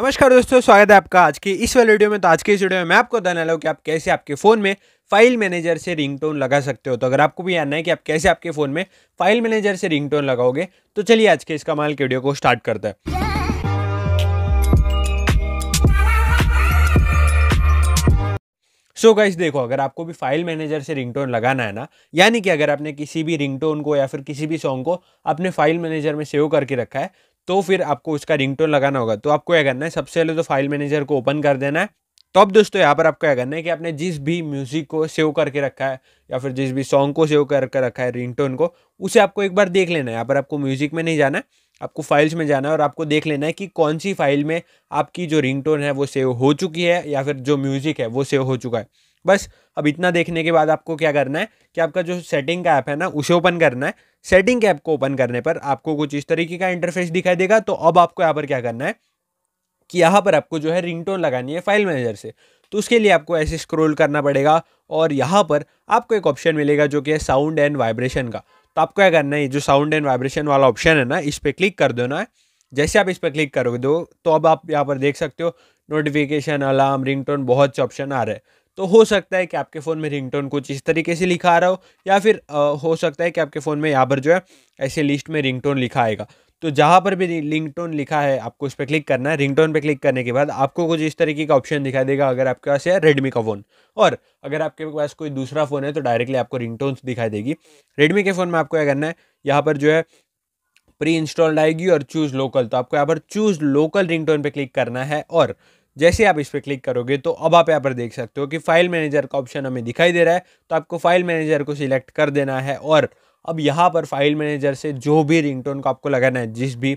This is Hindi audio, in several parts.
नमस्कार दोस्तों स्वागत है आपका आज की इस वाले वीडियो में तो आज के इस वीडियो में मैं आपको बताने लगा कि आप कैसे आपके फ़ोन में फाइल मैनेजर से रिंगटोन लगा सकते हो तो अगर आपको भी जानना है कि आप कैसे आपके फ़ोन में फाइल मैनेजर से रिंगटोन लगाओगे तो चलिए आज के इस कमाल के वीडियो को स्टार्ट करते हैं सो so गाइस देखो अगर आपको भी फाइल मैनेजर से रिंगटोन लगाना है ना यानी कि अगर आपने किसी भी रिंगटोन को या फिर किसी भी सॉन्ग को अपने फाइल मैनेजर में सेव करके रखा है तो फिर आपको उसका रिंगटोन लगाना होगा तो आपको क्या करना है सबसे पहले तो फाइल मैनेजर को ओपन कर देना है तो अब दोस्तों यहाँ पर आपको क्या करना है कि आपने जिस भी म्यूजिक को सेव करके रखा है या फिर जिस भी सॉन्ग को सेव करके रखा है रिंगटोन को उसे आपको एक बार देख लेना है यहाँ पर आपको म्यूजिक में नहीं जाना है आपको फाइल्स में जाना है और आपको देख लेना है कि कौन सी फाइल में आपकी जो रिंगटोन है वो सेव हो चुकी है या फिर जो म्यूजिक है वो सेव हो चुका है बस अब इतना देखने के बाद आपको क्या करना है कि आपका जो सेटिंग का ऐप है ना उसे ओपन करना है सेटिंग ऐप को ओपन करने पर आपको कुछ इस तरीके का इंटरफेस दिखाई देगा तो अब आपको यहाँ पर क्या करना है कि यहाँ पर आपको जो है रिंगटोन लगानी है फाइल मैनेजर से तो उसके लिए आपको ऐसे स्क्रोल करना पड़ेगा और यहाँ पर आपको एक ऑप्शन मिलेगा जो कि है साउंड एंड वाइब्रेशन का तो आपको क्या करना है जो साउंड एंड वाइब्रेशन वाला ऑप्शन है ना इस पर क्लिक कर देना है जैसे आप इस पर क्लिक करोगे दो तो, तो अब आप यहाँ पर देख सकते हो नोटिफिकेशन अलार्म रिंगटोन बहुत से ऑप्शन आ रहे हैं तो हो सकता है कि आपके फ़ोन में रिंगटोन कुछ इस तरीके से लिखा आ रहा हो या फिर आ, हो सकता है कि आपके फ़ोन में यहाँ पर जो है ऐसे लिस्ट में रिंगटोन लिखा आएगा तो जहाँ पर भी रिंगटोन लिखा है आपको उस पर क्लिक करना है रिंगटोन पर क्लिक करने के बाद आपको कुछ इस तरीके का ऑप्शन दिखाई देगा अगर आपके पास है रेडमी का फ़ोन और अगर आपके पास कोई दूसरा फ़ोन है तो डायरेक्टली आपको रिंगटोन दिखाई देगी रेडमी के फ़ोन में आपको क्या करना है यहाँ पर जो है प्री इंस्टॉल्ड आएगी और चूज़ लोकल तो आपको यहाँ पर चूज़ लोकल रिंगटोन पे क्लिक करना है और जैसे आप इस पर क्लिक करोगे तो अब आप यहाँ पर देख सकते हो कि फाइल मैनेजर का ऑप्शन हमें दिखाई दे रहा है तो आपको फाइल मैनेजर को सिलेक्ट कर देना है और अब यहाँ पर फाइल मैनेजर से जो भी रिंगटोन को आपको लगाना है जिस भी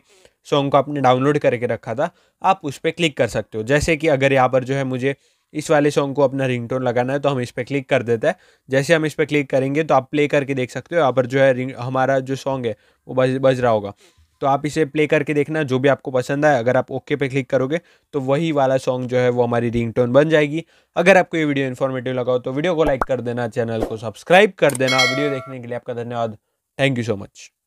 सॉन्ग को आपने डाउनलोड करके रखा था आप उस पर क्लिक कर सकते हो जैसे कि अगर यहाँ पर जो है मुझे इस वाले सॉन्ग को अपना रिंगटोन लगाना है तो हम इस पर क्लिक कर देते हैं जैसे हम इस पर क्लिक करेंगे तो आप प्ले करके देख सकते हो यहाँ पर जो है रिंग हमारा जो सॉन्ग है वो बज बज रहा होगा तो आप इसे प्ले करके देखना जो भी आपको पसंद आए अगर आप ओके पे क्लिक करोगे तो वही वाला सॉन्ग जो है वो हमारी रिंगटोन बन जाएगी अगर आपको ये वीडियो इन्फॉर्मेटिव लगा हो तो वीडियो को लाइक कर देना चैनल को सब्सक्राइब कर देना वीडियो देखने के लिए आपका धन्यवाद थैंक यू सो मच